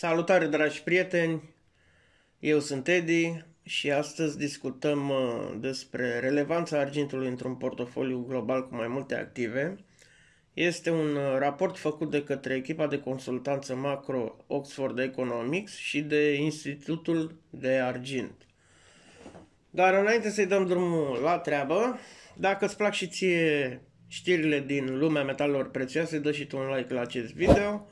Salutare, dragi prieteni! Eu sunt Edi și astăzi discutăm uh, despre relevanța argintului într-un portofoliu global cu mai multe active. Este un uh, raport făcut de către echipa de consultanță macro Oxford Economics și de Institutul de Argint. Dar înainte să-i dăm drumul la treabă, dacă îți plac și ție știrile din lumea metalelor prețioase, dă și tu un like la acest video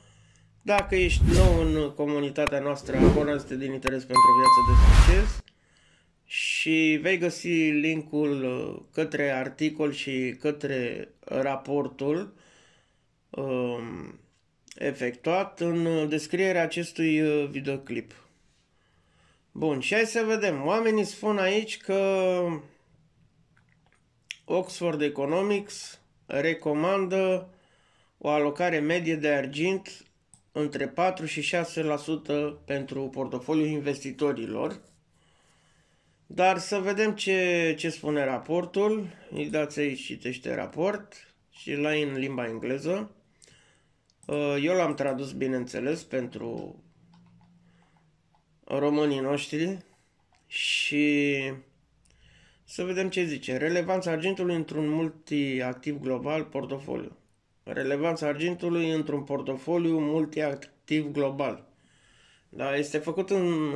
dacă ești nou în comunitatea noastră, abonează-te din interes pentru viață de succes și vei găsi linkul uh, către articol și către raportul um, efectuat în descrierea acestui uh, videoclip. Bun, și hai să vedem. Oamenii spun aici că Oxford Economics recomandă o alocare medie de argint între 4 și 6% pentru portofoliul investitorilor. Dar să vedem ce, ce spune raportul. Îi dați aici citește raport și la în limba engleză. Uh, eu l-am tradus, bineînțeles, pentru românii noștri și să vedem ce zice. Relevanța argintului într-un multiactiv global portofoliu relevanța argintului într-un portofoliu multiactiv global. Da, este făcut în,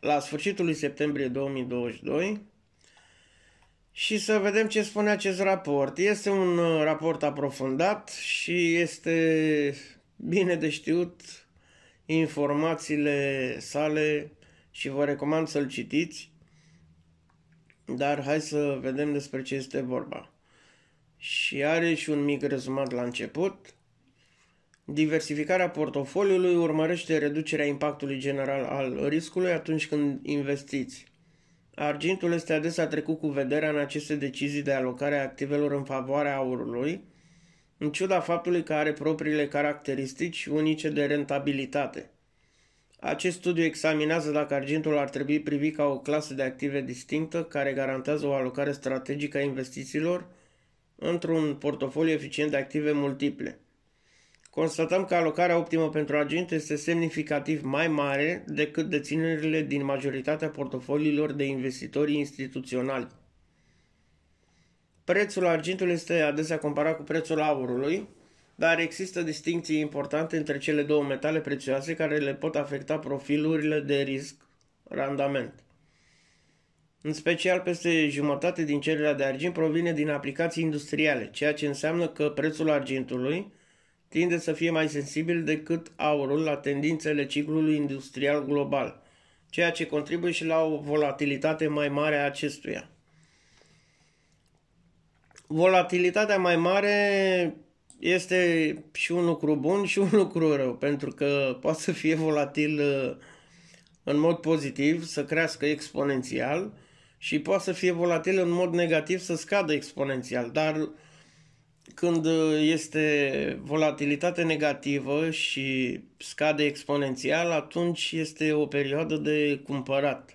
la sfârșitul lui septembrie 2022 și să vedem ce spune acest raport. Este un uh, raport aprofundat și este bine de știut informațiile sale și vă recomand să-l citiți. Dar hai să vedem despre ce este vorba și are și un mic rezumat la început. Diversificarea portofoliului urmărește reducerea impactului general al riscului atunci când investiți. Argintul este adesea trecut cu vederea în aceste decizii de alocare a activelor în favoarea aurului, în ciuda faptului că are propriile caracteristici unice de rentabilitate. Acest studiu examinează dacă argintul ar trebui privit ca o clasă de active distinctă care garantează o alocare strategică a investițiilor – într-un portofoliu eficient de active multiple. Constatăm că alocarea optimă pentru agent este semnificativ mai mare decât deținerile din majoritatea portofoliilor de investitori instituționali. Prețul argintului este adesea comparat cu prețul aurului, dar există distinții importante între cele două metale prețioase care le pot afecta profilurile de risc-randament. În special, peste jumătate din cererea de argint provine din aplicații industriale, ceea ce înseamnă că prețul argintului tinde să fie mai sensibil decât aurul la tendințele ciclului industrial global, ceea ce contribuie și la o volatilitate mai mare a acestuia. Volatilitatea mai mare este și un lucru bun și un lucru rău, pentru că poate să fie volatil uh, în mod pozitiv, să crească exponențial, și poate să fie volatil în mod negativ, să scadă exponențial, dar când uh, este volatilitate negativă și scade exponențial, atunci este o perioadă de cumpărat.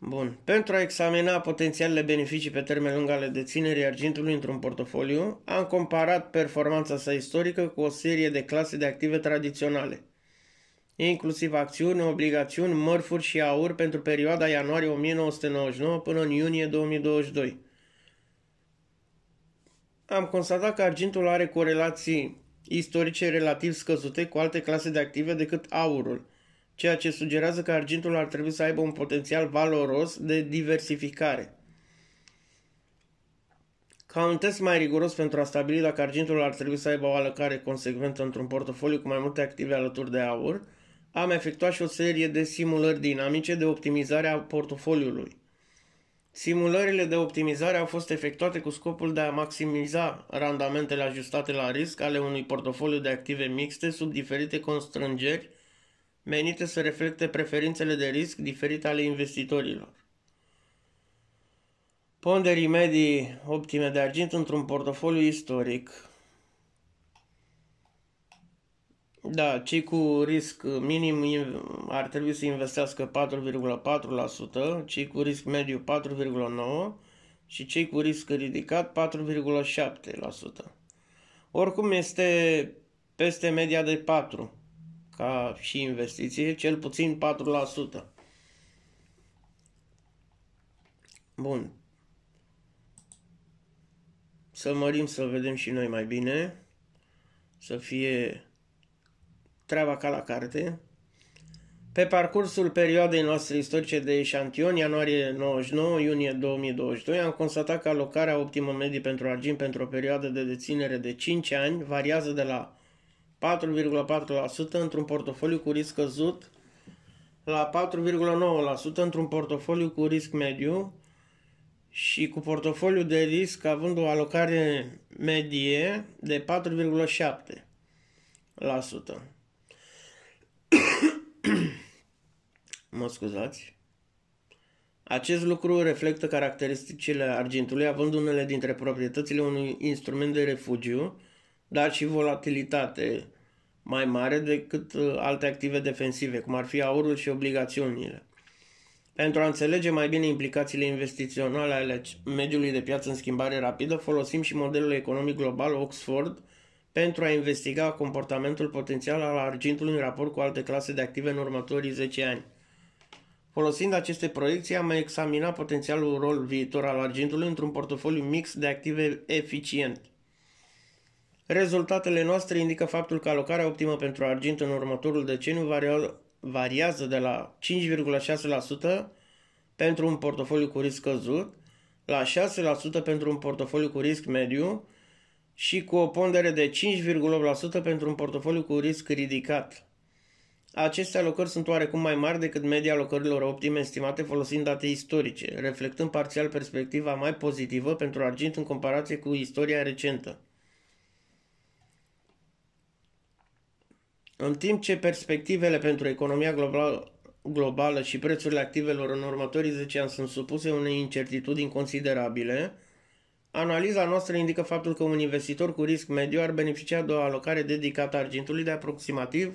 Bun. Pentru a examina potențialele beneficii pe termen lung ale deținerii argintului într-un portofoliu, am comparat performanța sa istorică cu o serie de clase de active tradiționale – inclusiv acțiuni, obligațiuni, mărfuri și aur pentru perioada ianuarie 1999 până în iunie 2022. Am constatat că argintul are corelații istorice relativ scăzute cu alte clase de active decât aurul, ceea ce sugerează că argintul ar trebui să aibă un potențial valoros de diversificare. Ca un test mai riguros pentru a stabili dacă argintul ar trebui să aibă o alocare consecventă într-un portofoliu cu mai multe active alături de aur, am efectuat și o serie de simulări dinamice de optimizare a portofoliului. Simulările de optimizare au fost efectuate cu scopul de a maximiza randamentele ajustate la risc ale unui portofoliu de active mixte sub diferite constrângeri menite să reflecte preferințele de risc diferite ale investitorilor. Ponderii medii optime de argint într-un portofoliu istoric Da, cei cu risc minim ar trebui să investească 4,4%, cei cu risc mediu 4,9% și cei cu risc ridicat 4,7%. Oricum este peste media de 4 ca și investiție, cel puțin 4%. Bun. Să mărim să vedem și noi mai bine. Să fie treaba ca la carte. Pe parcursul perioadei noastre istorice de eșantion, ianuarie 99, iunie 2022, am constatat că alocarea optimă medie pentru argint pentru o perioadă de deținere de 5 ani variază de la 4,4% într-un portofoliu cu risc căzut la 4,9% într-un portofoliu cu risc mediu și cu portofoliu de risc având o alocare medie de 4,7%. mă scuzați. Acest lucru reflectă caracteristicile argintului, având unele dintre proprietățile unui instrument de refugiu, dar și volatilitate mai mare decât uh, alte active defensive, cum ar fi aurul și obligațiunile. Pentru a înțelege mai bine implicațiile investiționale ale mediului de piață în schimbare rapidă, folosim și modelul economic global Oxford, pentru a investiga comportamentul potențial al argintului în raport cu alte clase de active în următorii 10 ani. Folosind aceste proiecții, am examinat potențialul rol viitor al argintului într-un portofoliu mix de active eficient. Rezultatele noastre indică faptul că alocarea optimă pentru argint în următorul deceniu variază de la 5,6% pentru un portofoliu cu risc căzut, la 6% pentru un portofoliu cu risc mediu și cu o pondere de 5,8% pentru un portofoliu cu risc ridicat. Aceste alocări sunt oarecum mai mari decât media alocărilor optime estimate folosind date istorice, reflectând parțial perspectiva mai pozitivă pentru argint în comparație cu istoria recentă. În timp ce perspectivele pentru economia globală, globală și prețurile activelor în următorii 10 ani sunt supuse unei incertitudini considerabile, Analiza noastră indică faptul că un investitor cu risc mediu ar beneficia de o alocare dedicată argintului de aproximativ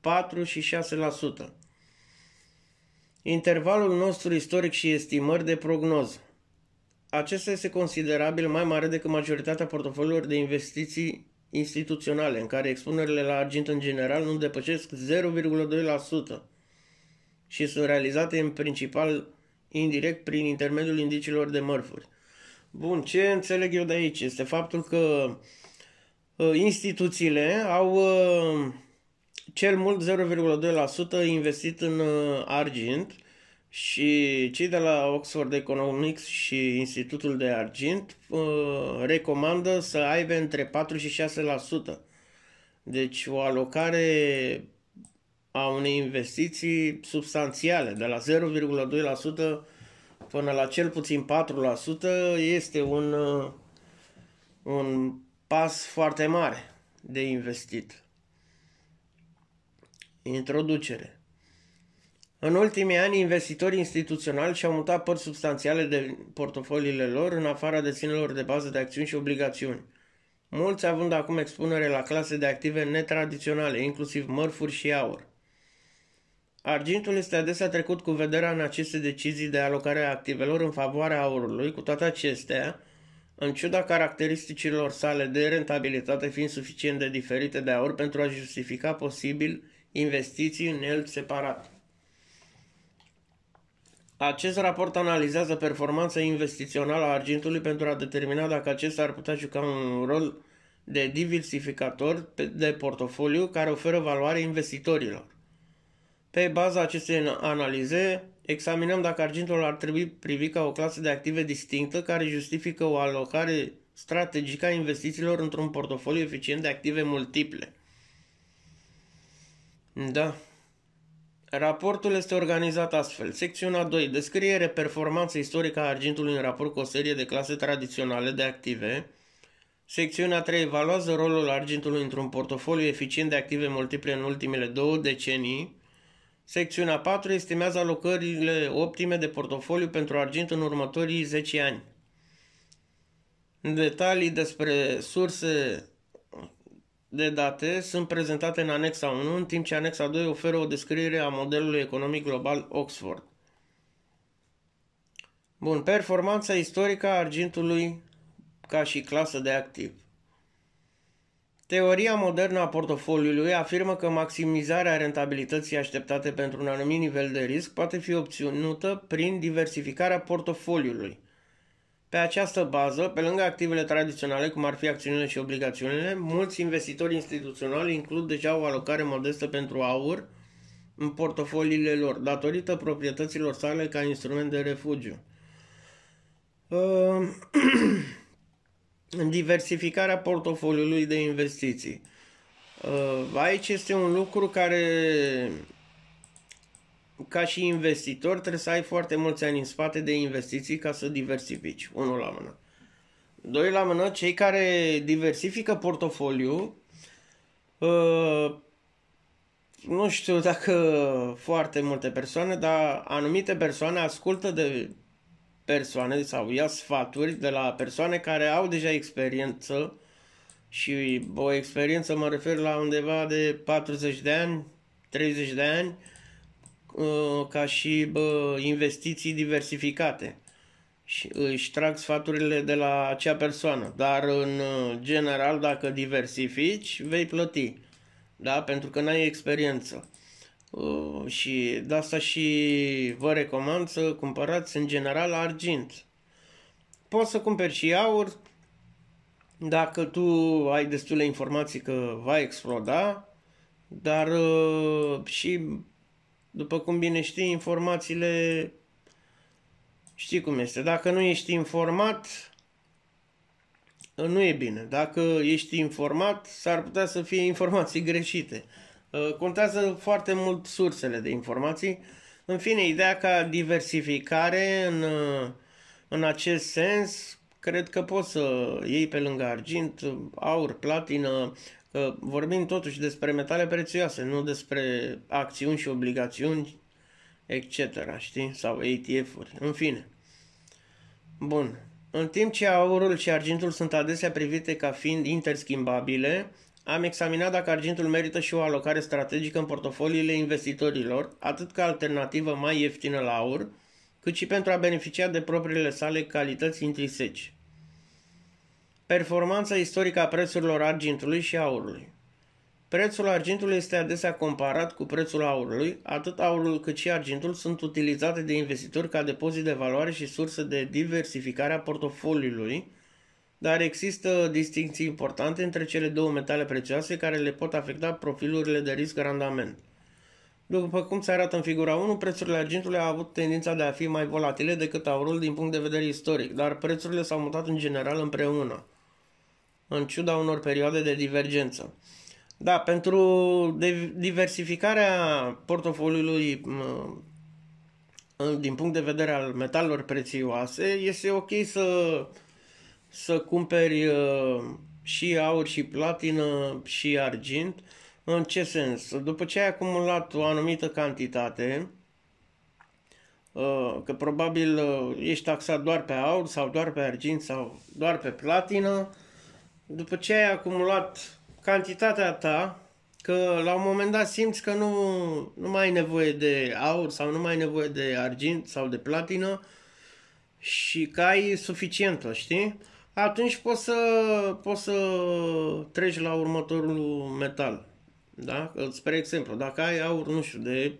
4 și 6%. Intervalul nostru istoric și estimări de prognoză. Acesta este considerabil mai mare decât majoritatea portofoliilor de investiții instituționale, în care expunerile la argint în general nu depășesc 0,2% și sunt realizate în principal indirect prin intermediul indicilor de mărfuri. Bun, ce înțeleg eu de aici este faptul că uh, instituțiile au uh, cel mult 0,2% investit în uh, argint și cei de la Oxford Economics și Institutul de Argint recomandă să aibă între 4 și 6%. Deci o alocare a unei investiții substanțiale, de la 0,2% până la cel puțin 4% este un, uh, un pas foarte mare de investit. Introducere. În ultimii ani, investitorii instituționali și-au mutat părți substanțiale de portofoliile lor în afara deținerilor de bază de acțiuni și obligațiuni. Mulți având acum expunere la clase de active netradiționale, inclusiv mărfuri și aur. Argintul este adesea trecut cu vederea în aceste decizii de alocare a activelor în favoarea aurului, cu toate acestea, în ciuda caracteristicilor sale de rentabilitate fiind suficient de diferite de aur pentru a justifica posibil investiții în el separat. Acest raport analizează performanța investițională a argintului pentru a determina dacă acesta ar putea juca un rol de diversificator de portofoliu care oferă valoare investitorilor. Pe baza acestei analize, examinăm dacă argintul ar trebui privit ca o clasă de active distinctă care justifică o alocare strategică a investițiilor într-un portofoliu eficient de active multiple. Da. Raportul este organizat astfel. Secțiunea 2. Descriere performanță istorică a argintului în raport cu o serie de clase tradiționale de active. Secțiunea 3. Evaluează rolul argintului într-un portofoliu eficient de active multiple în ultimele două decenii. Secțiunea 4 estimează alocările optime de portofoliu pentru argint în următorii 10 ani. Detalii despre surse de date sunt prezentate în anexa 1, în timp ce anexa 2 oferă o descriere a modelului economic global Oxford. Bun, performanța istorică a argintului ca și clasă de activ. Teoria modernă a portofoliului afirmă că maximizarea rentabilității așteptate pentru un anumit nivel de risc poate fi obținută prin diversificarea portofoliului. Pe această bază, pe lângă activele tradiționale, cum ar fi acțiunile și obligațiunile, mulți investitori instituționali includ deja o alocare modestă pentru aur în portofoliile lor, datorită proprietăților sale ca instrument de refugiu. Uh... diversificarea portofoliului de investiții. Uh, aici este un lucru care, ca și investitor, trebuie să ai foarte mulți ani în spate de investiții ca să diversifici, unul la mână. Doi la mână, cei care diversifică portofoliu, uh, nu știu dacă foarte multe persoane, dar anumite persoane ascultă de persoane sau ia sfaturi de la persoane care au deja experiență și o experiență mă refer la undeva de 40 de ani, 30 de ani, uh, ca și investiții diversificate. Și își trag sfaturile de la acea persoană, dar în uh, general dacă diversifici vei plăti, da? pentru că n-ai experiență. Uh, și de asta și vă recomand să cumpărați în general argint. Poți să cumperi și aur dacă tu ai destule informații că va exploda, dar uh, și după cum bine știi, informațiile știi cum este. Dacă nu ești informat, nu e bine. Dacă ești informat, s-ar putea să fie informații greșite. Uh, contează foarte mult sursele de informații. În fine, ideea ca diversificare în, uh, în acest sens, cred că poți să iei pe lângă argint, aur, platină, că vorbim totuși despre metale prețioase, nu despre acțiuni și obligațiuni, etc., știi? Sau ETF-uri, în fine. Bun. În timp ce aurul și argintul sunt adesea privite ca fiind interschimbabile, am examinat dacă argintul merită și o alocare strategică în portofoliile investitorilor, atât ca alternativă mai ieftină la aur, cât și pentru a beneficia de propriile sale calități intriseci. Performanța istorică a prețurilor argintului și aurului Prețul argintului este adesea comparat cu prețul aurului, atât aurul cât și argintul sunt utilizate de investitori ca depozit de valoare și sursă de diversificare a portofoliului, dar există distinții importante între cele două metale prețioase care le pot afecta profilurile de risc-randament. După cum se arată în figura 1, prețurile argintului au avut tendința de a fi mai volatile decât aurul din punct de vedere istoric, dar prețurile s-au mutat în general împreună, în ciuda unor perioade de divergență. Da, pentru diversificarea portofoliului mm, din punct de vedere al metalelor prețioase, este ok să să cumperi uh, și aur și platină și argint. În ce sens? După ce ai acumulat o anumită cantitate, uh, că probabil uh, ești taxat doar pe aur sau doar pe argint sau doar pe platină, după ce ai acumulat cantitatea ta, că la un moment dat simți că nu, nu mai ai nevoie de aur sau nu mai ai nevoie de argint sau de platină și că ai suficientă, știi? atunci poți să, poți să treci la următorul metal. Da? Spre exemplu, dacă ai aur, nu știu, de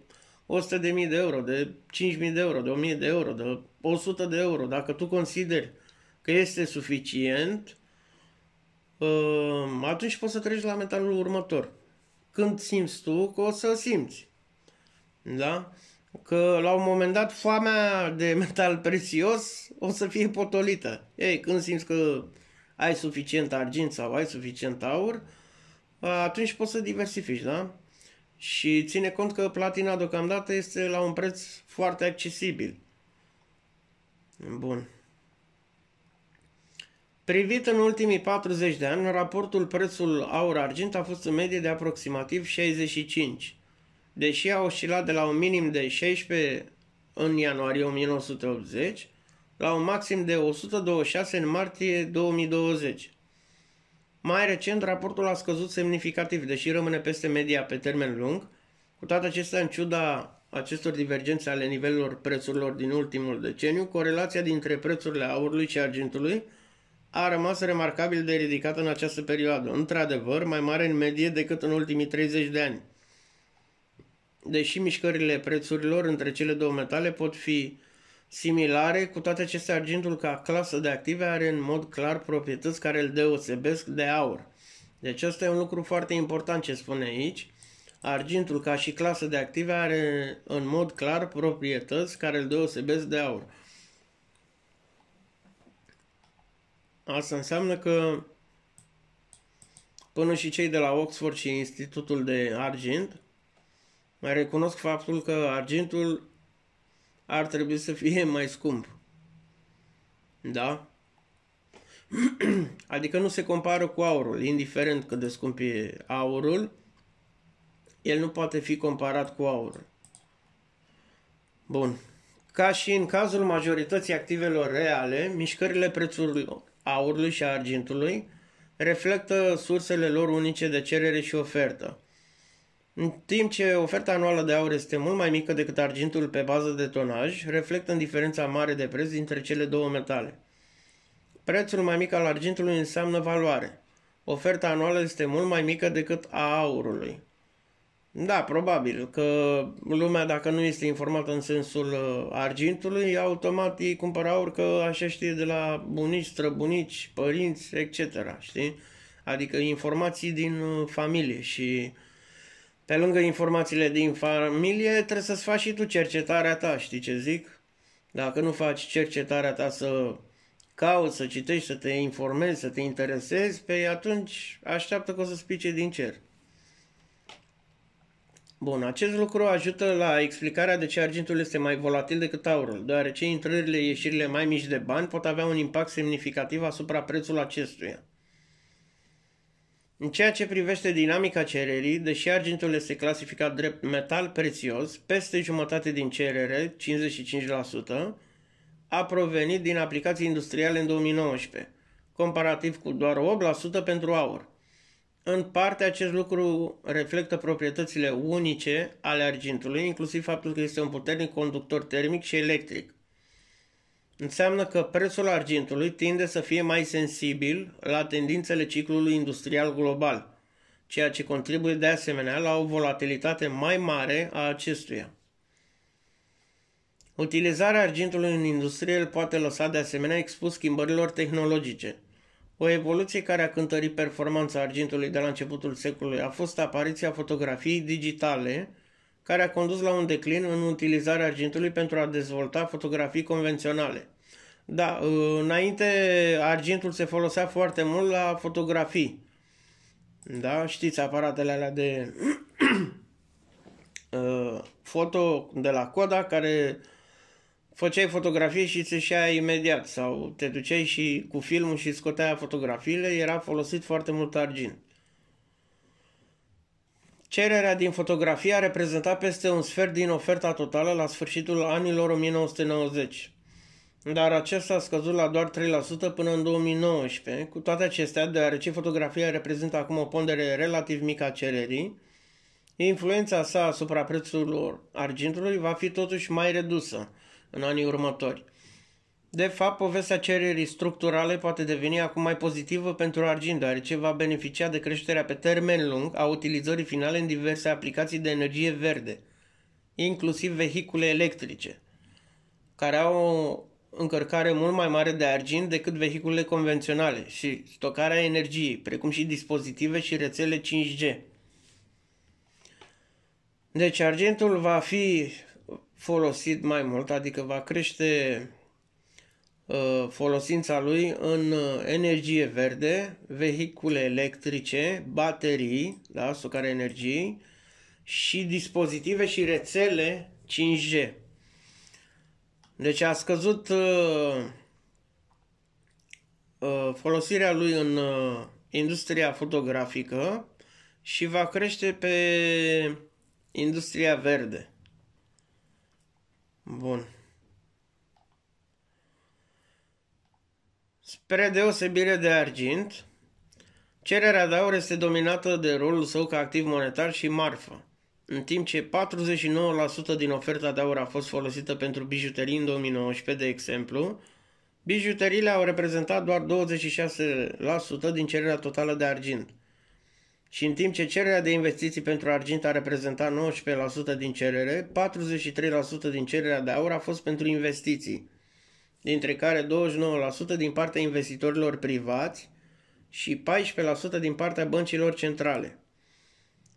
100.000 de euro, de 5.000 de euro, de 1.000 de euro, de 100 de euro, dacă tu consideri că este suficient, uh, atunci poți să treci la metalul următor. Când simți tu că o să simți. Da? că la un moment dat foamea de metal prețios o să fie potolită. Ei, când simți că ai suficient argint sau ai suficient aur, atunci poți să diversifici, da? Și ține cont că platina deocamdată este la un preț foarte accesibil. Bun. Privit în ultimii 40 de ani, raportul prețul aur-argint a fost în medie de aproximativ 65 deși a oscilat de la un minim de 16 în ianuarie 1980 la un maxim de 126 în martie 2020. Mai recent, raportul a scăzut semnificativ, deși rămâne peste media pe termen lung. Cu toate acestea, în ciuda acestor divergențe ale nivelurilor prețurilor din ultimul deceniu, corelația dintre prețurile aurului și argintului a rămas remarcabil de ridicată în această perioadă, într-adevăr mai mare în medie decât în ultimii 30 de ani deși mișcările prețurilor între cele două metale pot fi similare, cu toate acestea argintul ca clasă de active are în mod clar proprietăți care îl deosebesc de aur. Deci asta e un lucru foarte important ce spune aici. Argintul ca și clasă de active are în mod clar proprietăți care îl deosebesc de aur. Asta înseamnă că până și cei de la Oxford și Institutul de Argint mai recunosc faptul că argintul ar trebui să fie mai scump. Da? adică nu se compară cu aurul, indiferent cât de scump e aurul, el nu poate fi comparat cu aurul. Bun. Ca și în cazul majorității activelor reale, mișcările prețurilor aurului și argintului reflectă sursele lor unice de cerere și ofertă. În timp ce oferta anuală de aur este mult mai mică decât argintul pe bază de tonaj, în diferența mare de preț dintre cele două metale. Prețul mai mic al argintului înseamnă valoare. Oferta anuală este mult mai mică decât a aurului. Da, probabil că lumea, dacă nu este informată în sensul uh, argintului, automat ei cumpără aur că așa știe de la bunici, străbunici, părinți, etc. Știi? Adică informații din uh, familie și uh, pe lângă informațiile din familie, trebuie să-ți faci și tu cercetarea ta, știi ce zic? Dacă nu faci cercetarea ta să cauți, să citești, să te informezi, să te interesezi, pe atunci așteaptă că o să spice din cer. Bun, acest lucru ajută la explicarea de ce argintul este mai volatil decât aurul, deoarece intrările, ieșirile mai mici de bani pot avea un impact semnificativ asupra prețului acestuia. În ceea ce privește dinamica cererii, deși argintul este clasificat drept metal prețios, peste jumătate din cerere, 55%, a provenit din aplicații industriale în 2019, comparativ cu doar 8% pentru aur. În parte, acest lucru reflectă proprietățile unice ale argintului, inclusiv faptul că este un puternic conductor termic și electric înseamnă că prețul argintului tinde să fie mai sensibil la tendințele ciclului industrial global, ceea ce contribuie de asemenea la o volatilitate mai mare a acestuia. Utilizarea argintului în industrie îl poate lăsa de asemenea expus schimbărilor tehnologice. O evoluție care a cântărit performanța argintului de la începutul secolului a fost apariția fotografiei digitale, care a condus la un declin în utilizarea argintului pentru a dezvolta fotografii convenționale. Da, ă, înainte argintul se folosea foarte mult la fotografii. Da, știți aparatele alea de ă, foto de la Coda care făceai fotografie și se ieșea imediat sau te duceai și cu filmul și scoteai fotografiile, era folosit foarte mult argint. Cererea din fotografie a reprezentat peste un sfert din oferta totală la sfârșitul anilor 1990, dar acesta a scăzut la doar 3% până în 2019. Cu toate acestea, deoarece fotografia reprezintă acum o pondere relativ mică a cererii, influența sa asupra prețurilor argintului va fi totuși mai redusă în anii următori – de fapt, povestea cererii structurale poate deveni acum mai pozitivă pentru argint, deoarece va beneficia de creșterea pe termen lung a utilizării finale în diverse aplicații de energie verde, inclusiv vehicule electrice, care au o încărcare mult mai mare de argint decât vehiculele convenționale și stocarea energiei, precum și dispozitive și rețele 5G. Deci argintul va fi folosit mai mult, adică va crește Uh, folosința lui în uh, energie verde, vehicule electrice, baterii, da, stocare energiei și dispozitive și rețele 5G. Deci a scăzut uh, uh, folosirea lui în uh, industria fotografică și va crește pe industria verde. Bun. Spre deosebire de argint, cererea de aur este dominată de rolul său ca activ monetar și marfă, în timp ce 49% din oferta de aur a fost folosită pentru bijuterii în 2019, de exemplu, bijuteriile au reprezentat doar 26% din cererea totală de argint. Și în timp ce cererea de investiții pentru argint a reprezentat 19% din cerere, 43% din cererea de aur a fost pentru investiții dintre care 29% din partea investitorilor privați și 14% din partea băncilor centrale.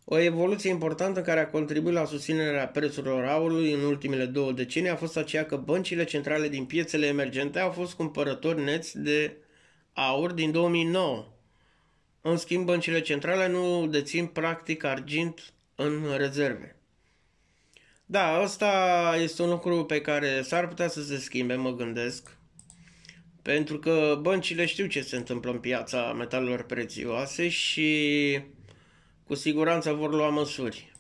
O evoluție importantă care a contribuit la susținerea prețurilor aurului în ultimele două decenii a fost aceea că băncile centrale din piețele emergente au fost cumpărători neți de aur din 2009. În schimb, băncile centrale nu dețin practic argint în rezerve. Da, asta este un lucru pe care s-ar putea să se schimbe, mă gândesc. Pentru că băncile știu ce se întâmplă în piața metalelor prețioase și cu siguranță vor lua măsuri.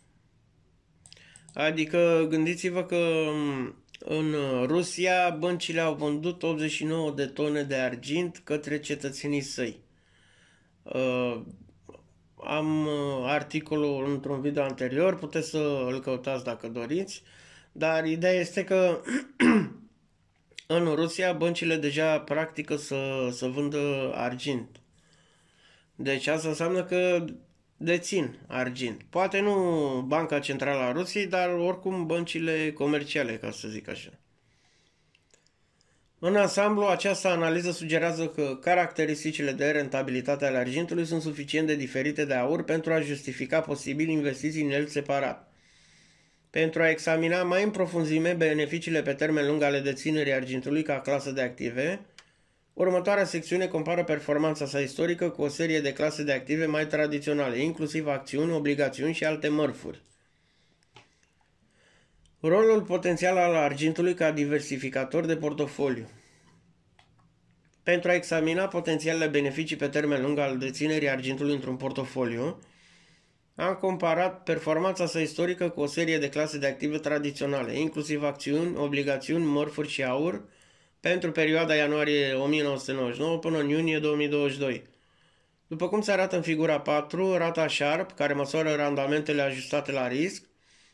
Adică gândiți-vă că mm, în Rusia băncile au vândut 89 de tone de argint către cetățenii săi. Uh, am uh, articolul într-un video anterior, puteți să îl căutați dacă doriți, dar ideea este că în Rusia băncile deja practică să, să vândă argint. Deci asta înseamnă că dețin argint. Poate nu Banca Centrală a Rusiei, dar oricum băncile comerciale, ca să zic așa. În ansamblu, această analiză sugerează că caracteristicile de rentabilitate ale argintului sunt suficient de diferite de aur pentru a justifica posibil investiții în el separat. Pentru a examina mai în profunzime beneficiile pe termen lung ale deținerii argintului ca clasă de active, următoarea secțiune compară performanța sa istorică cu o serie de clase de active mai tradiționale, inclusiv acțiuni, obligațiuni și alte mărfuri. Rolul potențial al argintului ca diversificator de portofoliu. Pentru a examina potențialele beneficii pe termen lung al deținerii argintului într-un portofoliu, am comparat performanța sa istorică cu o serie de clase de active tradiționale, inclusiv acțiuni, obligațiuni, mărfuri și aur, pentru perioada ianuarie 1999 până în iunie 2022. După cum se arată în figura 4, rata Sharp, care măsoară randamentele ajustate la risc,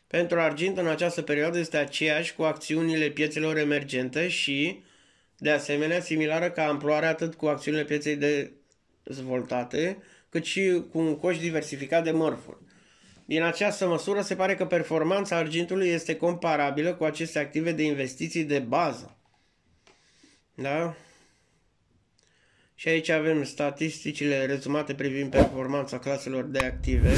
pentru argint în această perioadă este aceeași cu acțiunile piețelor emergente și, de asemenea, similară ca amploare atât cu acțiunile pieței dezvoltate, cât și cu un coș diversificat de mărfuri. Din această măsură se pare că performanța argintului este comparabilă cu aceste active de investiții de bază. Da? Și aici avem statisticile rezumate privind performanța claselor de active.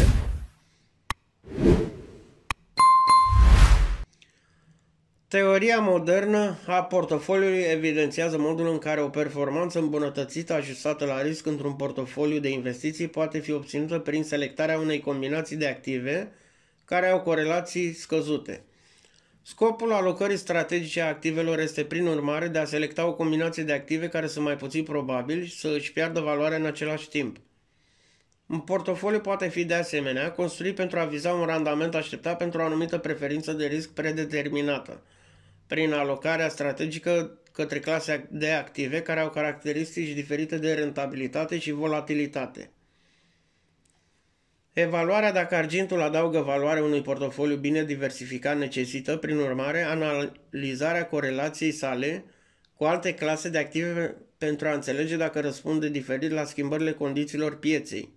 Teoria modernă a portofoliului evidențiază modul în care o performanță îmbunătățită ajustată la risc într-un portofoliu de investiții poate fi obținută prin selectarea unei combinații de active care au corelații scăzute. Scopul alocării strategice a activelor este prin urmare de a selecta o combinație de active care sunt mai puțin probabili să își piardă valoare în același timp. Un portofoliu poate fi de asemenea construit pentru a viza un randament așteptat pentru o anumită preferință de risc predeterminată – prin alocarea strategică către clase de active care au caracteristici diferite de rentabilitate și volatilitate. Evaluarea dacă argintul adaugă valoare unui portofoliu bine diversificat necesită, prin urmare, analizarea corelației sale cu alte clase de active pentru a înțelege dacă răspunde diferit la schimbările condițiilor pieței,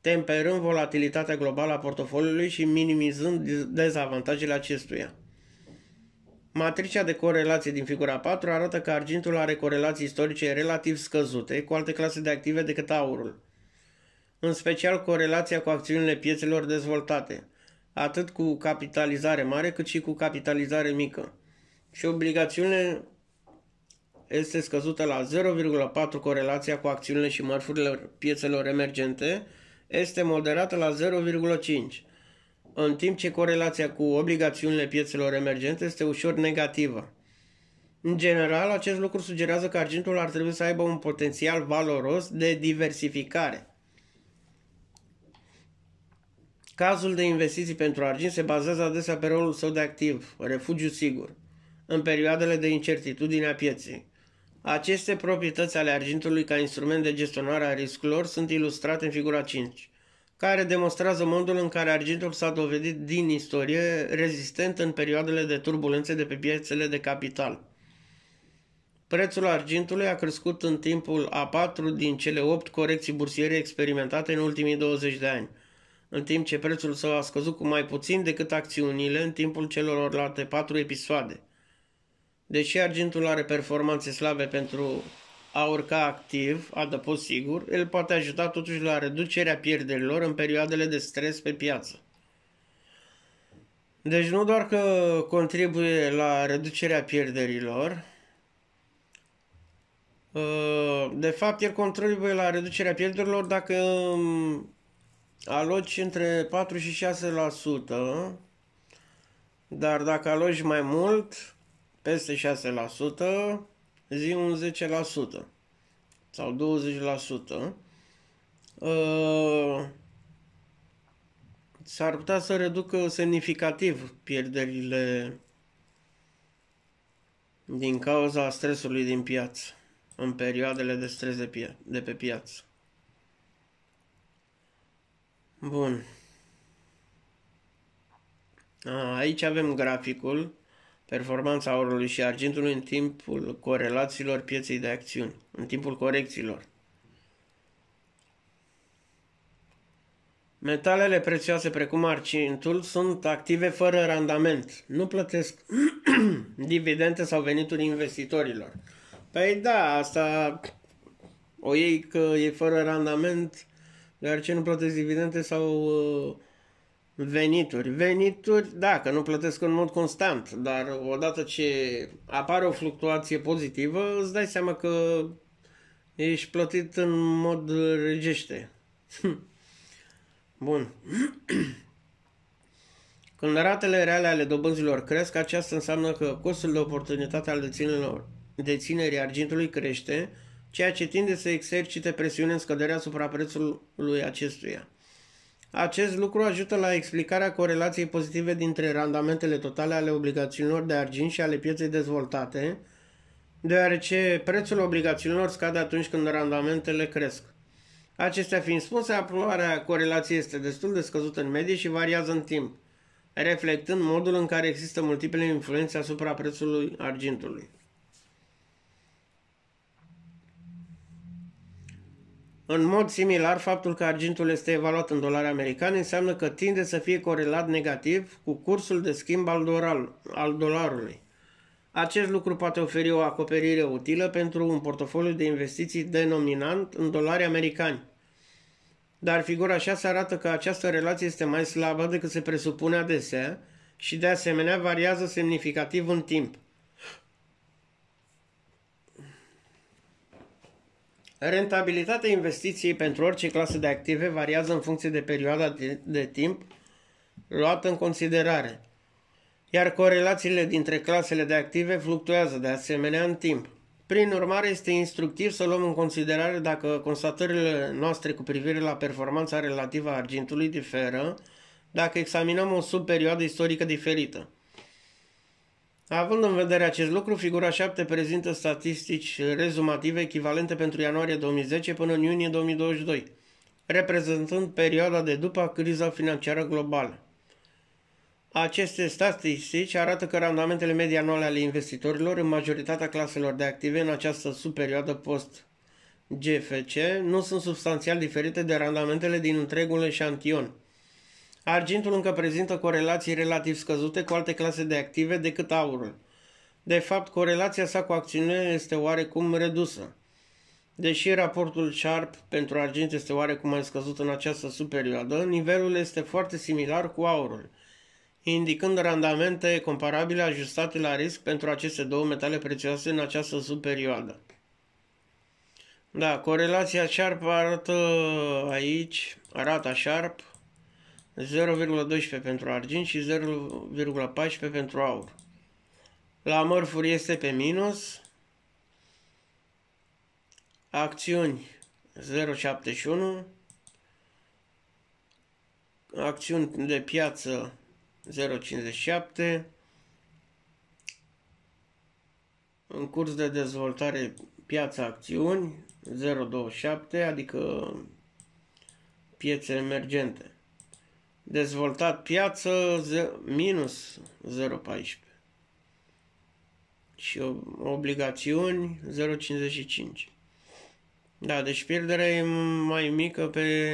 temperând volatilitatea globală a portofoliului și minimizând dezavantajele acestuia. Matricea de corelație din figura 4 arată că argintul are corelații istorice relativ scăzute cu alte clase de active decât aurul, în special corelația cu acțiunile piețelor dezvoltate, atât cu capitalizare mare cât și cu capitalizare mică. Și obligațiunile este scăzută la 0,4 corelația cu acțiunile și mărfurile piețelor emergente, este moderată la 0,5 în timp ce corelația cu obligațiunile piețelor emergente este ușor negativă. În general, acest lucru sugerează că argintul ar trebui să aibă un potențial valoros de diversificare. Cazul de investiții pentru argint se bazează adesea pe rolul său de activ, refugiu sigur, în perioadele de incertitudine a pieței. Aceste proprietăți ale argintului ca instrument de gestionare a riscurilor sunt ilustrate în figura 5 care demonstrează modul în care argintul s-a dovedit din istorie rezistent în perioadele de turbulențe de pe piețele de capital. Prețul argintului a crescut în timpul a patru din cele opt corecții bursiere experimentate în ultimii 20 de ani, în timp ce prețul său a scăzut cu mai puțin decât acțiunile în timpul celorlalte patru episoade. Deși argintul are performanțe slabe pentru a urca activ, adăpost sigur, el poate ajuta totuși la reducerea pierderilor în perioadele de stres pe piață. Deci nu doar că contribuie la reducerea pierderilor, uh, de fapt el contribuie la reducerea pierderilor dacă um, aloci între 4 și 6%, dar dacă aloci mai mult, peste 6%, zi un 10% sau 20%, uh, ă, s-ar putea să reducă semnificativ pierderile din cauza stresului din piață, în perioadele de stres de, pia- de pe piață. Bun. A, aici avem graficul performanța aurului și argintului în timpul corelațiilor pieței de acțiuni, în timpul corecțiilor. Metalele prețioase precum argintul sunt active fără randament, nu plătesc dividende sau venituri investitorilor. Păi da, asta o iei că e fără randament, deoarece nu plătesc dividende sau uh, Venituri. Venituri, da, că nu plătesc în mod constant, dar odată ce apare o fluctuație pozitivă, îți dai seama că ești plătit în mod regește. Bun. Când ratele reale ale dobânzilor cresc, aceasta înseamnă că costul de oportunitate al deținerii argintului crește, ceea ce tinde să exercite presiune în scăderea asupra prețului acestuia. Acest lucru ajută la explicarea corelației pozitive dintre randamentele totale ale obligațiunilor de argint și ale pieței dezvoltate, deoarece prețul obligațiunilor scade atunci când randamentele cresc. Acestea fiind spuse, aprobarea corelației este destul de scăzută în medie și variază în timp, reflectând modul în care există multiple influențe asupra prețului argintului. În mod similar, faptul că argintul este evaluat în dolari americani înseamnă că tinde să fie corelat negativ cu cursul de schimb al, doral, al dolarului. Acest lucru poate oferi o acoperire utilă pentru un portofoliu de investiții denominant în dolari americani. Dar figura 6 arată că această relație este mai slabă decât se presupune adesea și de asemenea variază semnificativ în timp. Rentabilitatea investiției pentru orice clasă de active variază în funcție de perioada de, timp luată în considerare, iar corelațiile dintre clasele de active fluctuează de asemenea în timp. Prin urmare, este instructiv să luăm în considerare dacă constatările noastre cu privire la performanța relativă a argintului diferă dacă examinăm o subperioadă istorică diferită. Având în vedere acest lucru, figura 7 prezintă statistici rezumative echivalente pentru ianuarie 2010 până în iunie 2022, reprezentând perioada de după criza financiară globală. Aceste statistici arată că randamentele medii anuale ale investitorilor în majoritatea claselor de active în această subperioadă post GFC nu sunt substanțial diferite de randamentele din întregul eșantion – Argintul încă prezintă corelații relativ scăzute cu alte clase de active decât aurul. De fapt, corelația sa cu acțiunile este oarecum redusă. Deși raportul Sharp pentru argint este oarecum mai scăzut în această superioadă, nivelul este foarte similar cu aurul, indicând randamente comparabile ajustate la risc pentru aceste două metale prețioase în această superioadă. Da, corelația Sharp arată aici, arată Sharp, 0,12 pentru argint și 0,14 pentru aur. La mărfuri este pe minus. Acțiuni 0,71. Acțiuni de piață 0,57. În curs de dezvoltare piața acțiuni 0,27, adică piețe emergente dezvoltat piață minus 0,14 și obligațiuni 0,55. Da, deci pierderea e mai mică pe,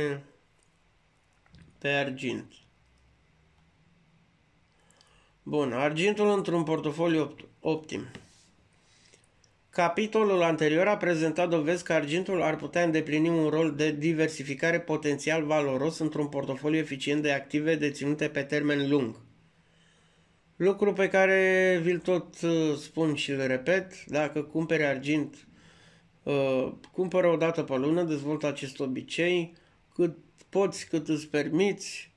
pe argint. Bun, argintul într-un portofoliu opt, optim. Capitolul anterior a prezentat dovezi că argintul ar putea îndeplini un rol de diversificare potențial valoros într-un portofoliu eficient de active deținute pe termen lung. Lucru pe care vi-l tot uh, spun și îl repet, dacă cumpere argint, uh, cumpără o dată pe lună, dezvoltă acest obicei, cât poți, cât îți permiți.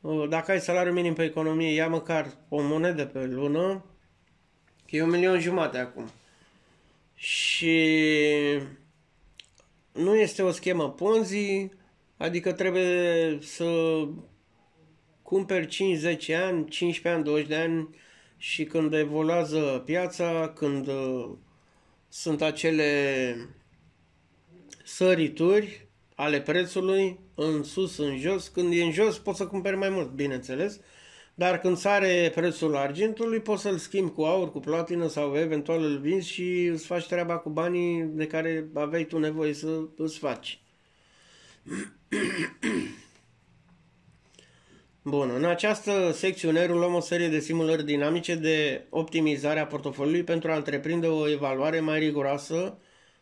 Uh, dacă ai salariu minim pe economie, ia măcar o monedă pe lună, că e un milion jumate acum și nu este o schemă Ponzi, adică trebuie să cumperi 5-10 ani, 15 ani, 20 de ani și când evoluează piața, când uh, sunt acele sărituri ale prețului, în sus, în jos, când e în jos poți să cumperi mai mult, bineînțeles, uh, dar când sare prețul argintului poți să-l schimbi cu aur, cu platină sau eventual îl vinzi și îți faci treaba cu banii de care aveai tu nevoie să îți faci. Bun, în această secțiune luăm o serie de simulări dinamice de optimizare a portofoliului pentru a întreprinde o evaluare mai riguroasă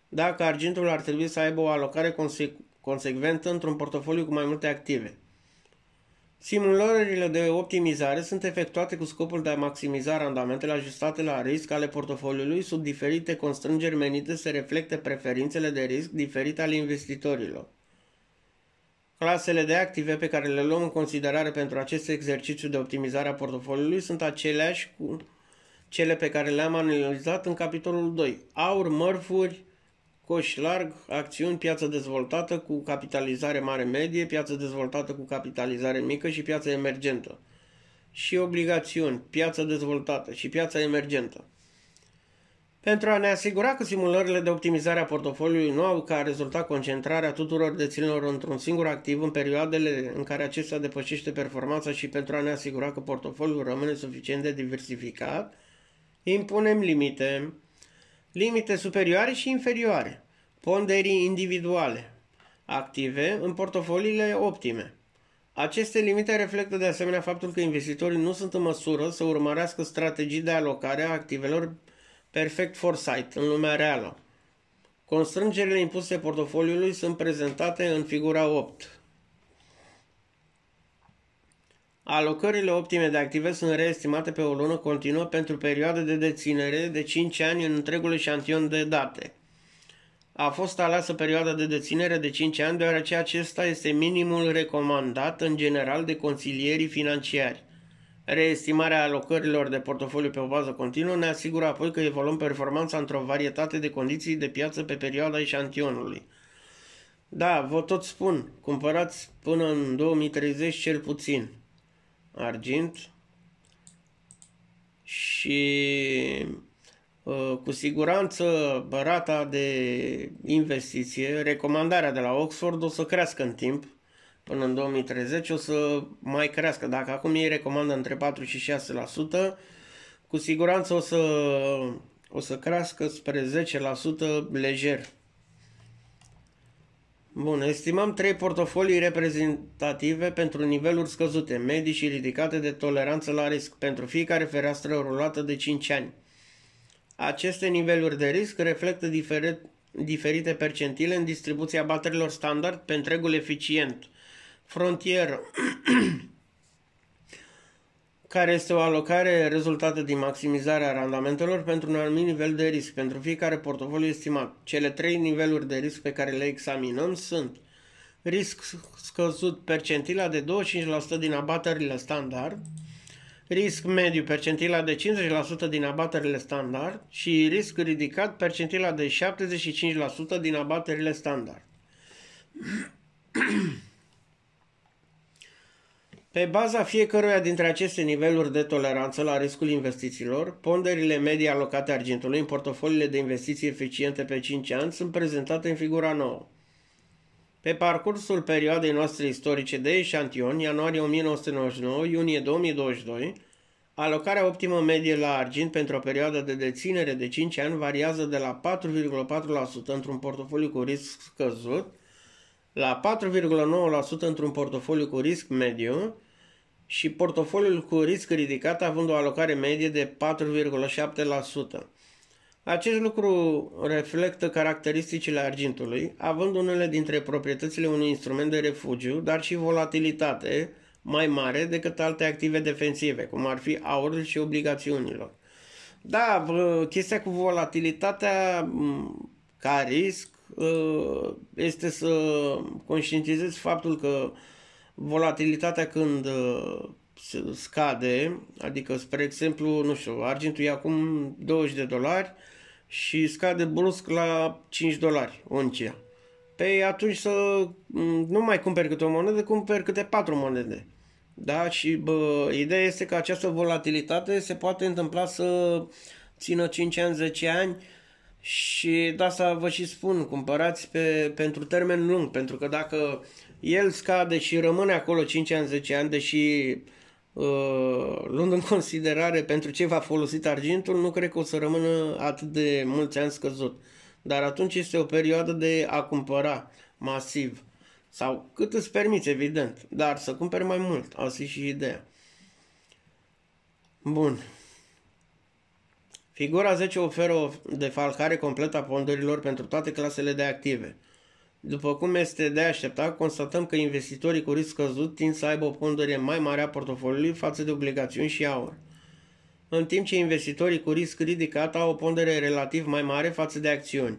dacă argintul ar trebui să aibă o alocare conse- consecventă într-un portofoliu cu mai multe active. Simulările de optimizare sunt efectuate cu scopul de a maximiza randamentele ajustate la risc ale portofoliului sub diferite constrângeri menite să reflecte preferințele de risc diferite ale investitorilor. Clasele de active pe care le luăm în considerare pentru acest exercițiu de optimizare a portofoliului sunt aceleași cu cele pe care le-am analizat în capitolul 2. Aur, mărfuri, coș larg, acțiuni, piață dezvoltată cu capitalizare mare medie, piață dezvoltată cu capitalizare mică și piață emergentă. Și obligațiuni, piață dezvoltată și piața emergentă. Pentru a ne asigura că simulările de optimizare a portofoliului nu au ca rezultat concentrarea tuturor deținilor într-un singur activ în perioadele în care acesta depășește performanța și pentru a ne asigura că portofoliul rămâne suficient de diversificat, impunem limite limite superioare și inferioare, ponderii individuale, active în portofoliile optime. Aceste limite reflectă de asemenea faptul că investitorii nu sunt în măsură să urmărească strategii de alocare a activelor perfect foresight în lumea reală. Constrângerile impuse portofoliului sunt prezentate în figura 8. Alocările optime de active sunt reestimate pe o lună continuă pentru perioade de deținere de 5 ani în întregul eșantion de date. A fost aleasă perioada de deținere de 5 ani deoarece acesta este minimul recomandat în general de consilierii financiari. Reestimarea alocărilor de portofoliu pe o bază continuă ne asigură apoi că evoluăm performanța într-o varietate de condiții de piață pe perioada eșantionului. Da, vă tot spun, cumpărați până în 2030 cel puțin argint și uh, cu siguranță rata de investiție, recomandarea de la Oxford o să crească în timp, până în 2030 o să mai crească. Dacă acum ei recomandă între 4 și 6%, cu siguranță o să, o să crească spre 10% lejer. Bun, estimăm trei portofolii reprezentative pentru niveluri scăzute, medii și ridicate de toleranță la risc, pentru fiecare fereastră rulată de 5 ani. Aceste niveluri de risc reflectă diferit, diferite percentile în distribuția baterilor standard pe întregul eficient. Frontier care este o alocare rezultată din maximizarea randamentelor pentru un anumit nivel de risc, pentru fiecare portofoliu estimat. Cele trei niveluri de risc pe care le examinăm sunt risc scăzut percentila de 25% din abaterile standard, risc mediu percentila de 50% din abaterile standard și risc ridicat percentila de 75% din abaterile standard. Pe baza fiecăruia dintre aceste niveluri de toleranță la riscul investițiilor, ponderile medii alocate argintului în portofoliile de investiții eficiente pe 5 ani sunt prezentate în figura 9. Pe parcursul perioadei noastre istorice de eșantion, ianuarie 1999-iunie 2022, alocarea optimă medie la argint pentru o perioadă de deținere de 5 ani variază de la 4,4% într-un portofoliu cu risc scăzut la 4,9% într-un portofoliu cu risc mediu și portofoliul cu risc ridicat având o alocare medie de 4,7%. Acest lucru reflectă caracteristicile argintului, având unele dintre proprietățile unui instrument de refugiu, dar și volatilitate mai mare decât alte active defensive, cum ar fi aurul și obligațiunilor. Da, chestia cu volatilitatea ca risc ă, este să conștientizezi faptul că volatilitatea când uh, scade, adică spre exemplu, nu știu, argintul e acum 20 de dolari și scade brusc la 5 dolari oncia. Pe păi, atunci să mm, nu mai cumperi câte o monedă, cumperi câte 4 monede. Da? Și bă, ideea este că această volatilitate se poate întâmpla să țină 5 ani, 10 ani și de asta vă și spun, cumpărați pe, pentru termen lung, pentru că dacă uh, el scade și rămâne acolo 5 ani, 10 ani, deși uh, luând în considerare pentru ce va folosit argintul, nu cred că o să rămână atât de mulți ani scăzut. Dar atunci este o perioadă de a cumpăra masiv sau cât îți permiți, evident, dar să cumperi mai mult, asta e și ideea. Bun. Figura 10 oferă o defalcare completă a ponderilor pentru toate clasele de active. După cum este de așteptat, constatăm că investitorii cu risc scăzut tind să aibă o pondere mai mare a portofoliului față de obligațiuni și aur, în timp ce investitorii cu risc ridicat au o pondere relativ mai mare față de acțiuni.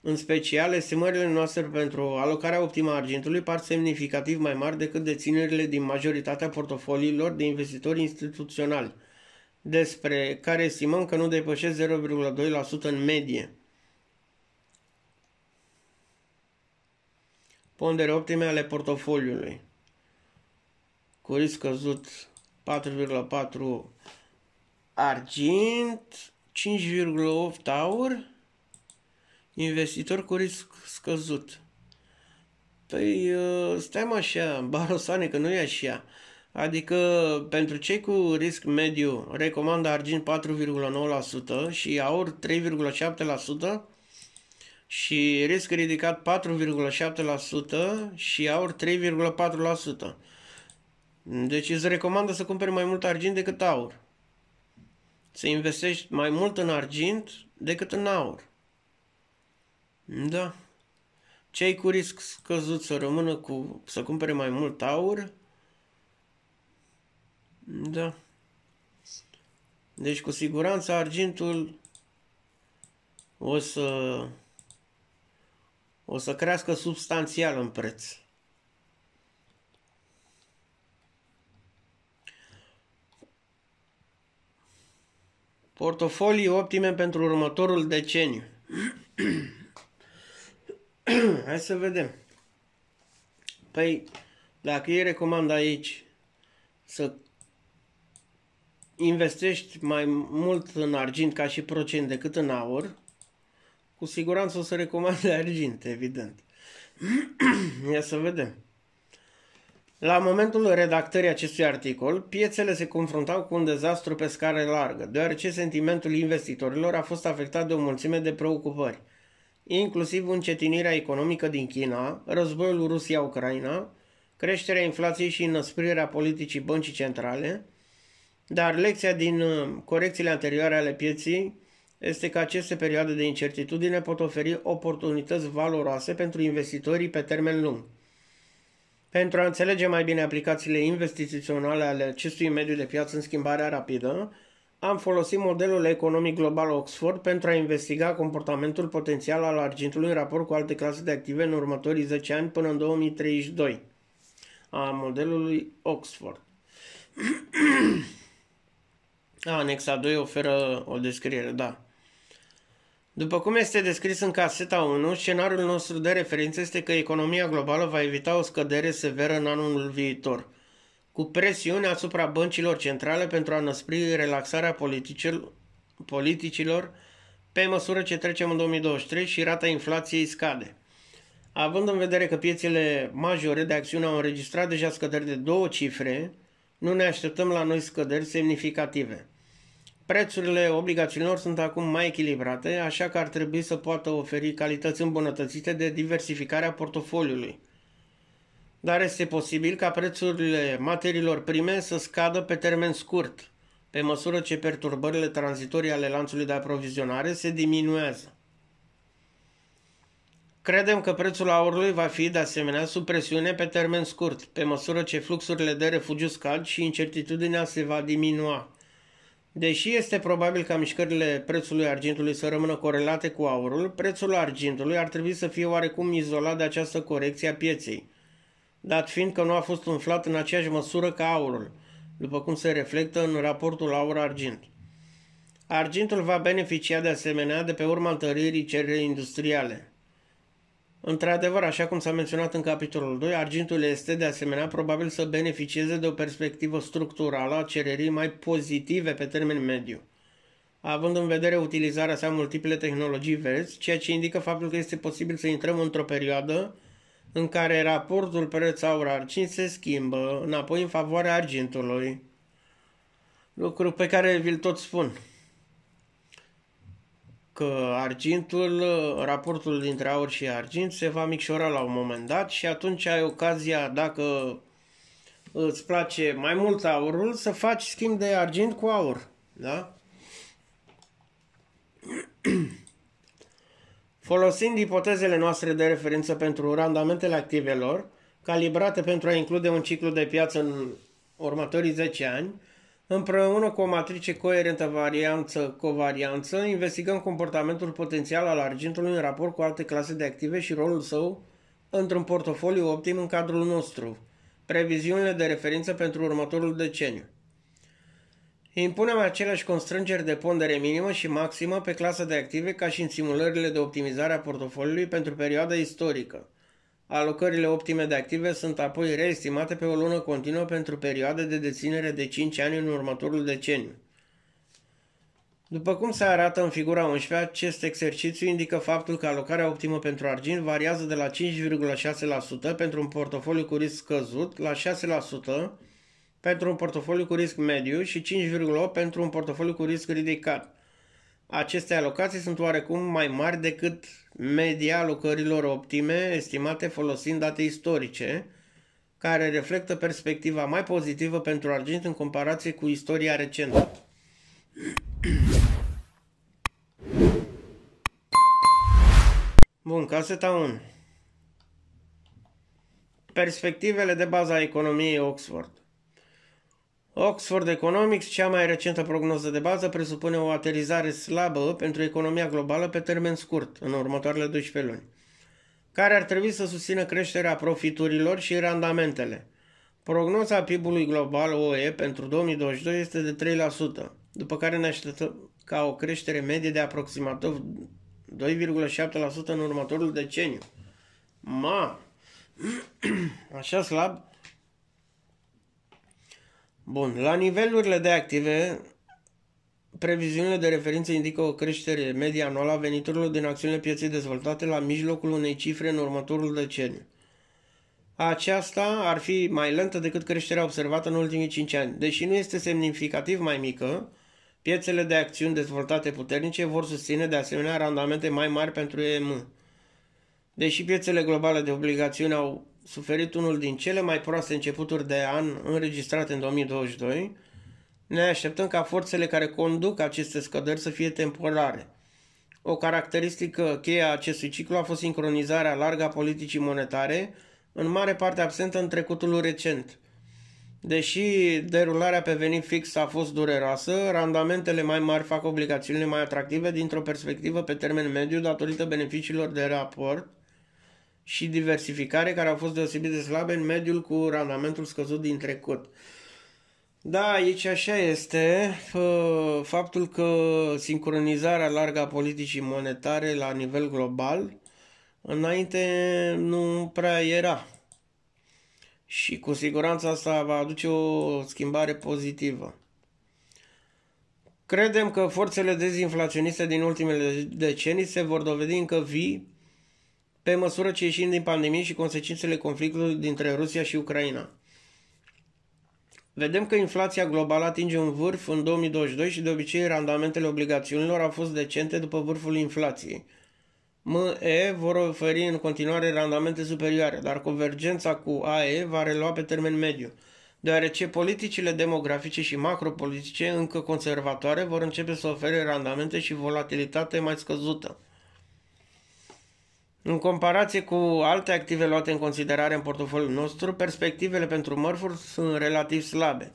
În special, estimările noastre pentru alocarea optimă a argintului par semnificativ mai mari decât deținerile din majoritatea portofoliilor de investitori instituționali, despre care estimăm că nu depășesc 0,2% în medie. Pondere optime ale portofoliului. Cu risc scăzut 4,4 argint, 5,8 aur, investitor cu risc scăzut. Păi ă, stăm așa, barosane, că nu e așa. Adică pentru cei cu risc mediu recomandă argint 4,9% și aur 3,7%, și risc ridicat 4,7% și aur 3,4%. Deci îți recomandă să cumperi mai mult argint decât aur. Să investești mai mult în argint decât în aur. Da. Cei cu risc scăzut să rămână cu, să cumpere mai mult aur. Da. Deci cu siguranță argintul o să o să crească substanțial în preț. Portofolii optime pentru următorul deceniu. Hai să vedem. Păi, dacă ei recomand aici să investești mai mult în argint ca și procent decât în aur, cu siguranță o să recomande argint, evident. Ia să vedem. La momentul redactării acestui articol, piețele se confruntau cu un dezastru pe scară largă, deoarece sentimentul investitorilor a fost afectat de o mulțime de preocupări, inclusiv încetinirea economică din China, războiul Rusia-Ucraina, creșterea inflației și înăsprirea politicii băncii centrale, dar lecția din uh, corecțiile anterioare ale pieții este că aceste perioade de incertitudine pot oferi oportunități valoroase pentru investitorii pe termen lung. Pentru a înțelege mai bine aplicațiile investiționale ale acestui mediu de piață în schimbarea rapidă, am folosit modelul economic global Oxford pentru a investiga comportamentul potențial al argintului în raport cu alte clase de active în următorii 10 ani până în 2032 a modelului Oxford. Anexa 2 oferă o descriere, da. După cum este descris în caseta 1, scenariul nostru de referință este că economia globală va evita o scădere severă în anul viitor, cu presiune asupra băncilor centrale pentru a năspri relaxarea politicilor, pe măsură ce trecem în 2023 și rata inflației scade. Având în vedere că piețele majore de acțiune au înregistrat deja scăderi de două cifre, nu ne așteptăm la noi scăderi semnificative. Prețurile obligațiunilor sunt acum mai echilibrate, așa că ar trebui să poată oferi calități îmbunătățite de diversificarea portofoliului. Dar este posibil ca prețurile materiilor prime să scadă pe termen scurt, pe măsură ce perturbările tranzitorii ale lanțului de aprovizionare se diminuează. Credem că prețul aurului va fi de asemenea sub presiune pe termen scurt, pe măsură ce fluxurile de refugiu scad și incertitudinea se va diminua. Deși este probabil ca mișcările prețului argintului să rămână corelate cu aurul, prețul argintului ar trebui să fie oarecum izolat de această corecție a pieței, dat fiind că nu a fost umflat în aceeași măsură ca aurul, după cum se reflectă în raportul aur-argint. Argintul va beneficia de asemenea de pe urma întăririi cererii industriale. Într-adevăr, așa cum s-a menționat în capitolul 2, argintul este de asemenea probabil să beneficieze de o perspectivă structurală a cererii mai pozitive pe termen mediu, având în vedere utilizarea sa multiple tehnologii verzi, ceea ce indică faptul că este posibil să intrăm într-o perioadă în care raportul preț-aur-argint se schimbă înapoi în favoarea argintului. Lucru pe care vi-l tot spun că argintul, raportul dintre aur și argint se va micșora la un moment dat și atunci ai ocazia, dacă îți place mai mult aurul, să faci schimb de argint cu aur. Da? Folosind ipotezele noastre de referință pentru randamentele activelor, calibrate pentru a include un ciclu de piață în următorii 10 ani, Împreună cu o matrice coerentă varianță-covarianță, investigăm comportamentul potențial al argintului în raport cu alte clase de active și rolul său într-un portofoliu optim în cadrul nostru. Previziunile de referință pentru următorul deceniu. Impunem aceleași constrângeri de pondere minimă și maximă pe clasa de active ca și în simulările de optimizare a portofoliului pentru perioada istorică. Alocările optime de active sunt apoi reestimate pe o lună continuă pentru perioade de deținere de 5 ani în următorul deceniu. După cum se arată în figura 11, acest exercițiu indică faptul că alocarea optimă pentru argint variază de la 5,6% pentru un portofoliu cu risc scăzut la 6% pentru un portofoliu cu risc mediu și 5,8% pentru un portofoliu cu risc ridicat aceste alocații sunt oarecum mai mari decât media alocărilor optime estimate folosind date istorice, care reflectă perspectiva mai pozitivă pentru argint în comparație cu istoria recentă. Bun, caseta 1. Perspectivele de bază a economiei Oxford. Oxford Economics, cea mai recentă prognoză de bază, presupune o aterizare slabă pentru economia globală pe termen scurt, în următoarele 12 luni, care ar trebui să susțină creșterea profiturilor și randamentele. Prognoza PIB-ului global OE pentru 2022 este de 3%, după care ne așteptăm ca o creștere medie de aproximativ 2,7% în următorul deceniu. Ma! Așa slab Bun, la nivelurile de active, previziunile de referință indică o creștere medie anuală a veniturilor din acțiunile pieței dezvoltate la mijlocul unei cifre în următorul deceniu. Aceasta ar fi mai lentă decât creșterea observată în ultimii 5 ani. Deși nu este semnificativ mai mică, piețele de acțiuni dezvoltate puternice vor susține de asemenea randamente mai mari pentru EM. Deși piețele globale de obligațiuni au suferit unul din cele mai proaste începuturi de an înregistrate în 2022, ne așteptăm ca forțele care conduc aceste scăderi să fie temporare. O caracteristică cheie a acestui ciclu a fost sincronizarea largă a politicii monetare, în mare parte absentă în trecutul recent. Deși derularea pe venit fix a fost dureroasă, randamentele mai mari fac obligațiunile mai atractive dintr-o perspectivă pe termen mediu datorită beneficiilor de raport și diversificare care au fost deosebit de slabe în mediul cu randamentul scăzut din trecut. Da, aici așa este. Faptul că sincronizarea largă a politicii monetare la nivel global înainte nu prea era. Și cu siguranță asta va aduce o schimbare pozitivă. Credem că forțele dezinflaționiste din ultimele decenii se vor dovedi încă vii pe măsură ce ieșim din pandemie și consecințele conflictului dintre Rusia și Ucraina. Vedem că inflația globală atinge un vârf în 2022 și de obicei randamentele obligațiunilor au fost decente după vârful inflației. ME vor oferi în continuare randamente superioare, dar convergența cu AE va relua pe termen mediu, deoarece politicile demografice și macropolitice încă conservatoare vor începe să ofere randamente și volatilitate mai scăzută. În comparație cu alte active luate în considerare în portofoliul nostru, perspectivele pentru mărfuri sunt relativ slabe.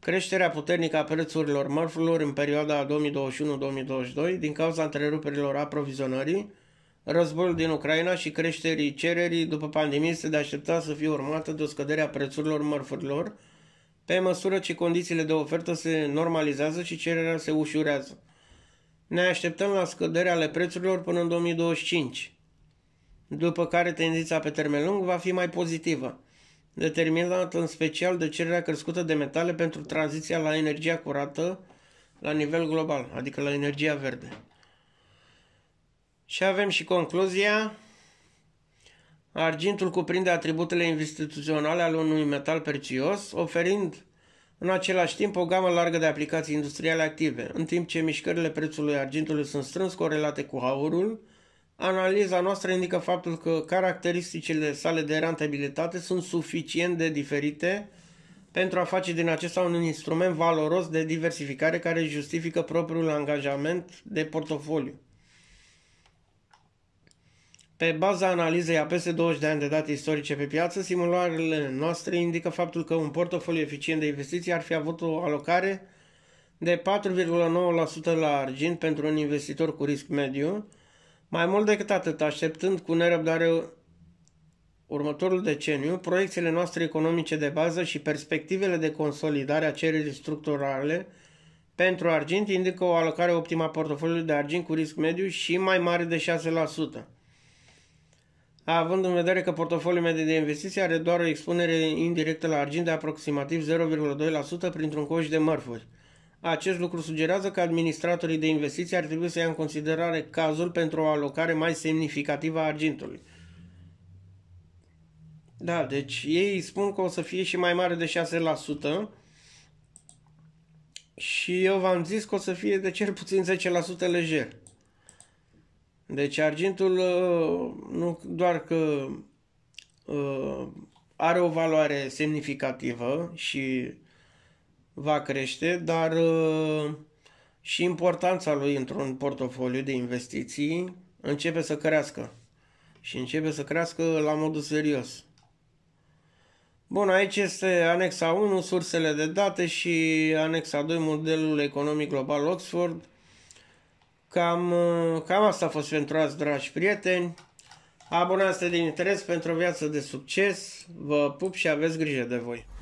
Creșterea puternică a prețurilor mărfurilor în perioada 2021-2022 din cauza întreruperilor aprovizionării, războiul din Ucraina și creșterii cererii după pandemie este de aștepta să fie urmată de o scădere a prețurilor mărfurilor pe măsură ce condițiile de ofertă se normalizează și cererea se ușurează. Ne așteptăm la scăderea ale prețurilor până în 2025 după care tendința pe termen lung va fi mai pozitivă, determinată în special de cererea crescută de metale pentru tranziția la energia curată la nivel global, adică la energia verde. Și avem și concluzia. Argintul cuprinde atributele instituționale ale unui metal prețios, oferind în același timp o gamă largă de aplicații industriale active, în timp ce mișcările prețului argintului sunt strâns corelate cu aurul, Analiza noastră indică faptul că caracteristicile sale de rentabilitate sunt suficient de diferite pentru a face din acesta un instrument valoros de diversificare care justifică propriul angajament de portofoliu. Pe baza analizei a peste 20 de ani de date istorice pe piață, simulările noastre indică faptul că un portofoliu eficient de investiții ar fi avut o alocare de 4,9% la argint pentru un investitor cu risc mediu, mai mult decât atât, așteptând cu nerăbdare următorul deceniu, proiecțiile noastre economice de bază și perspectivele de consolidare a cererii structurale pentru argint indică o alocare optimă a portofoliului de argint cu risc mediu și mai mare de 6%. Având în vedere că portofoliul mediu de investiții are doar o expunere indirectă la argint de aproximativ 0,2% printr-un coș de mărfuri. Acest lucru sugerează că administratorii de investiții ar trebui să ia în considerare cazul pentru o alocare mai semnificativă a argintului. Da, deci ei spun că o să fie și mai mare de 6% și eu v-am zis că o să fie de cel puțin 10% lejer. Deci argintul uh, nu doar că uh, are o valoare semnificativă și va crește, dar uh, și importanța lui într-un portofoliu de investiții începe să crească și începe să crească la modul serios. Bun, aici este anexa 1, sursele de date și anexa 2, modelul economic global Oxford. Cam, uh, cam asta a fost pentru azi, dragi prieteni. abonați vă din interes pentru o viață de succes. Vă pup și aveți grijă de voi.